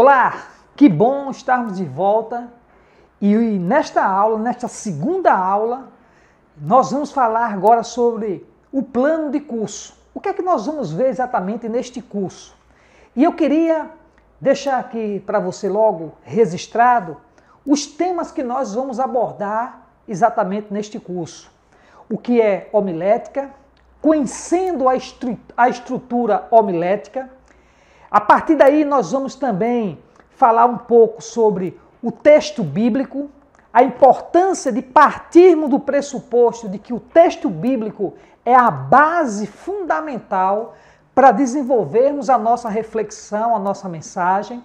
Olá, que bom estarmos de volta. E nesta aula, nesta segunda aula, nós vamos falar agora sobre o plano de curso. O que é que nós vamos ver exatamente neste curso? E eu queria deixar aqui para você logo registrado os temas que nós vamos abordar exatamente neste curso. O que é homilética, conhecendo a, estru a estrutura homilética, a partir daí, nós vamos também falar um pouco sobre o texto bíblico, a importância de partirmos do pressuposto de que o texto bíblico é a base fundamental para desenvolvermos a nossa reflexão, a nossa mensagem.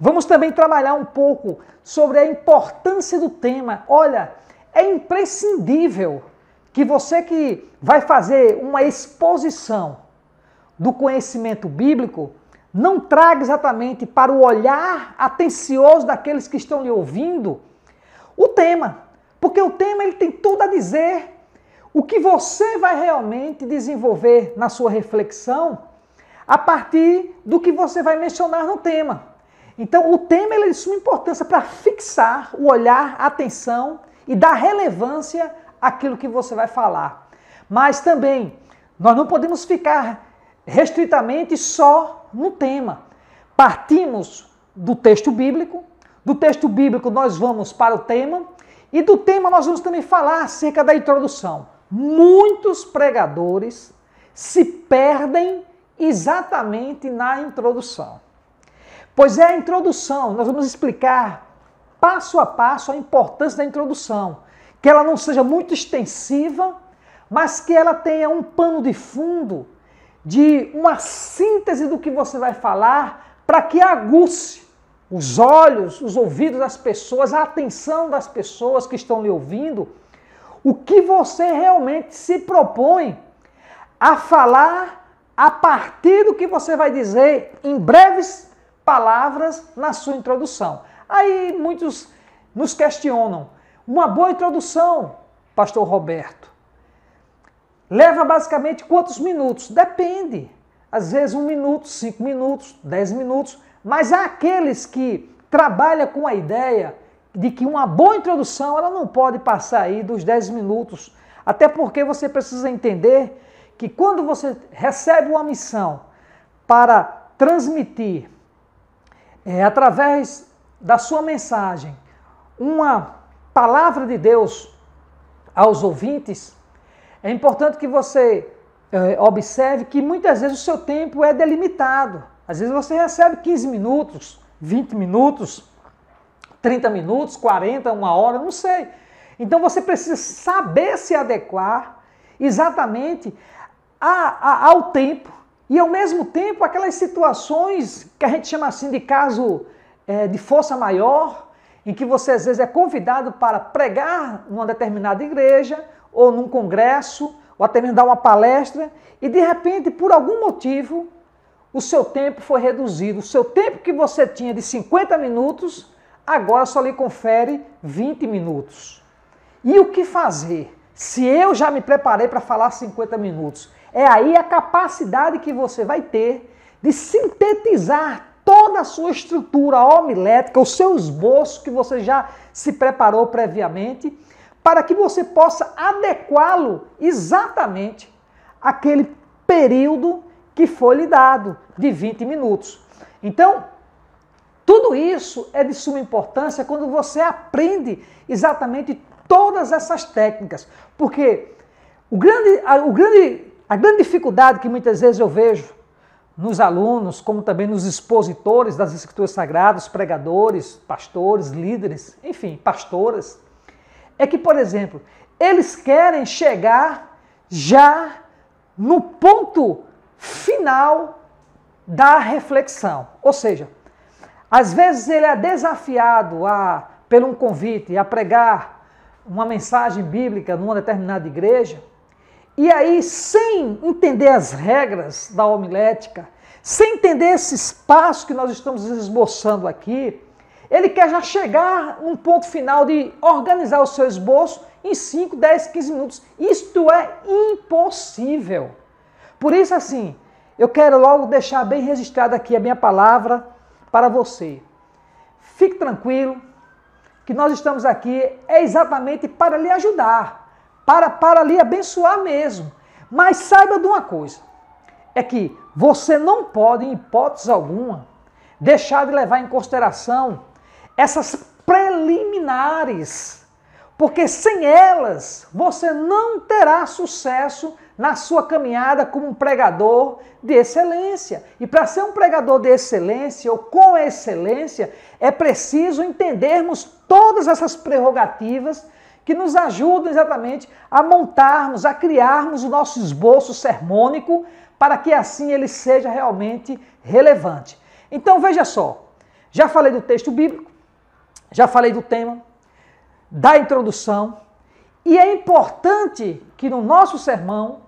Vamos também trabalhar um pouco sobre a importância do tema. Olha, é imprescindível que você que vai fazer uma exposição do conhecimento bíblico, não traga exatamente para o olhar atencioso daqueles que estão lhe ouvindo o tema, porque o tema ele tem tudo a dizer. O que você vai realmente desenvolver na sua reflexão a partir do que você vai mencionar no tema. Então, o tema ele é de suma importância para fixar o olhar, a atenção e dar relevância àquilo que você vai falar. Mas também, nós não podemos ficar restritamente só no tema. Partimos do texto bíblico, do texto bíblico nós vamos para o tema, e do tema nós vamos também falar acerca da introdução. Muitos pregadores se perdem exatamente na introdução. Pois é a introdução, nós vamos explicar passo a passo a importância da introdução, que ela não seja muito extensiva, mas que ela tenha um pano de fundo de uma síntese do que você vai falar para que aguce os olhos, os ouvidos das pessoas, a atenção das pessoas que estão lhe ouvindo, o que você realmente se propõe a falar a partir do que você vai dizer em breves palavras na sua introdução. Aí muitos nos questionam: uma boa introdução, Pastor Roberto, Leva basicamente quantos minutos? Depende. Às vezes um minuto, cinco minutos, dez minutos. Mas há aqueles que trabalham com a ideia de que uma boa introdução ela não pode passar aí dos dez minutos. Até porque você precisa entender que quando você recebe uma missão para transmitir é, através da sua mensagem uma palavra de Deus aos ouvintes, é importante que você eh, observe que muitas vezes o seu tempo é delimitado. Às vezes você recebe 15 minutos, 20 minutos, 30 minutos, 40, uma hora, não sei. Então você precisa saber se adequar exatamente a, a, ao tempo e ao mesmo tempo aquelas situações que a gente chama assim de caso eh, de força maior, em que você às vezes é convidado para pregar numa determinada igreja ou num congresso, ou até mesmo dar uma palestra, e de repente, por algum motivo, o seu tempo foi reduzido. O seu tempo que você tinha de 50 minutos, agora só lhe confere 20 minutos. E o que fazer? Se eu já me preparei para falar 50 minutos, é aí a capacidade que você vai ter de sintetizar toda a sua estrutura homilética, o seu esboço que você já se preparou previamente para que você possa adequá-lo exatamente àquele período que foi lhe dado, de 20 minutos. Então, tudo isso é de suma importância quando você aprende exatamente todas essas técnicas, porque o grande, a, o grande, a grande dificuldade que muitas vezes eu vejo nos alunos, como também nos expositores das escrituras sagradas, pregadores, pastores, líderes, enfim, pastoras, é que, por exemplo, eles querem chegar já no ponto final da reflexão. Ou seja, às vezes ele é desafiado a, pelo um convite a pregar uma mensagem bíblica numa determinada igreja, e aí, sem entender as regras da homilética, sem entender esse espaço que nós estamos esboçando aqui, ele quer já chegar num ponto final de organizar o seu esboço em 5, 10, 15 minutos. Isto é impossível. Por isso, assim, eu quero logo deixar bem registrada aqui a minha palavra para você. Fique tranquilo, que nós estamos aqui é exatamente para lhe ajudar, para, para lhe abençoar mesmo. Mas saiba de uma coisa: é que você não pode, em hipótese alguma, deixar de levar em consideração essas preliminares, porque sem elas você não terá sucesso na sua caminhada como um pregador de excelência. E para ser um pregador de excelência ou com excelência, é preciso entendermos todas essas prerrogativas que nos ajudam exatamente a montarmos, a criarmos o nosso esboço sermônico para que assim ele seja realmente relevante. Então veja só, já falei do texto bíblico, já falei do tema, da introdução, e é importante que no nosso sermão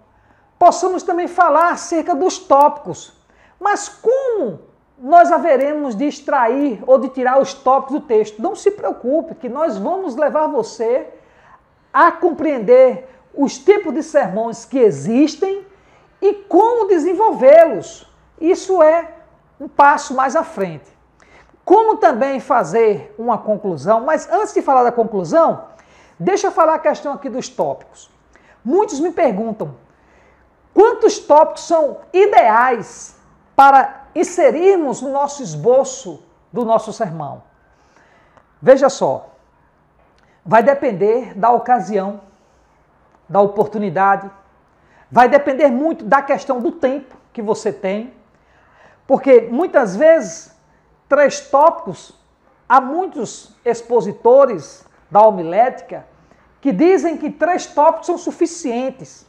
possamos também falar acerca dos tópicos. Mas como nós haveremos de extrair ou de tirar os tópicos do texto? Não se preocupe, que nós vamos levar você a compreender os tipos de sermões que existem e como desenvolvê-los. Isso é um passo mais à frente. Como também fazer uma conclusão, mas antes de falar da conclusão, deixa eu falar a questão aqui dos tópicos. Muitos me perguntam quantos tópicos são ideais para inserirmos no nosso esboço do nosso sermão. Veja só, vai depender da ocasião, da oportunidade, vai depender muito da questão do tempo que você tem, porque muitas vezes três tópicos, há muitos expositores da homilética que dizem que três tópicos são suficientes.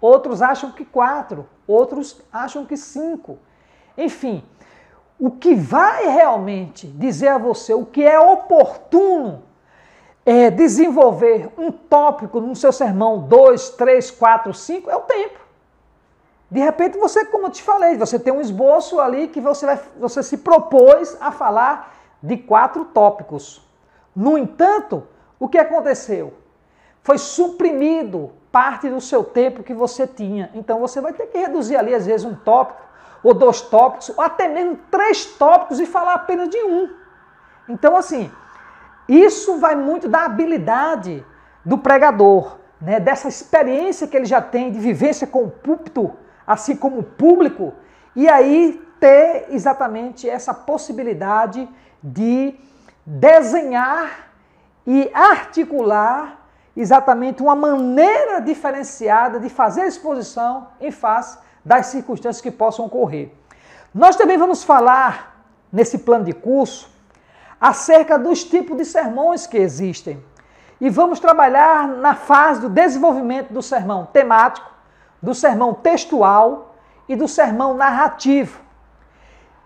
Outros acham que quatro, outros acham que cinco. Enfim, o que vai realmente dizer a você o que é oportuno é desenvolver um tópico no seu sermão 2, 3, 4, 5 é o tempo. De repente você, como eu te falei, você tem um esboço ali que você, vai, você se propôs a falar de quatro tópicos. No entanto, o que aconteceu? Foi suprimido parte do seu tempo que você tinha. Então você vai ter que reduzir ali, às vezes, um tópico, ou dois tópicos, ou até mesmo três tópicos e falar apenas de um. Então, assim, isso vai muito da habilidade do pregador, né? dessa experiência que ele já tem de vivência com o púlpito assim como o público, e aí ter exatamente essa possibilidade de desenhar e articular exatamente uma maneira diferenciada de fazer exposição em face das circunstâncias que possam ocorrer. Nós também vamos falar nesse plano de curso acerca dos tipos de sermões que existem. E vamos trabalhar na fase do desenvolvimento do sermão temático, do sermão textual e do sermão narrativo.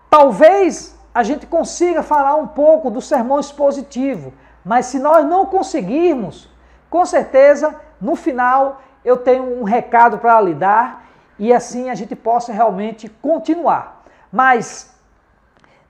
Talvez a gente consiga falar um pouco do sermão expositivo, mas se nós não conseguirmos, com certeza no final eu tenho um recado para lhe dar e assim a gente possa realmente continuar. Mas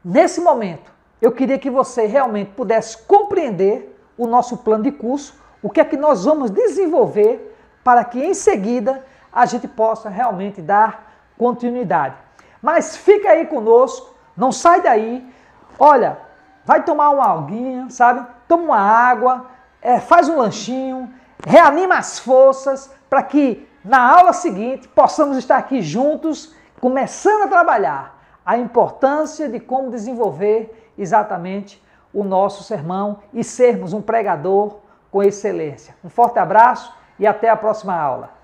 nesse momento eu queria que você realmente pudesse compreender o nosso plano de curso, o que é que nós vamos desenvolver para que em seguida a gente possa realmente dar continuidade. Mas fica aí conosco, não sai daí. Olha, vai tomar uma alguinha, sabe? Toma uma água, é, faz um lanchinho, reanima as forças para que na aula seguinte possamos estar aqui juntos, começando a trabalhar a importância de como desenvolver exatamente o nosso sermão e sermos um pregador com excelência. Um forte abraço e até a próxima aula.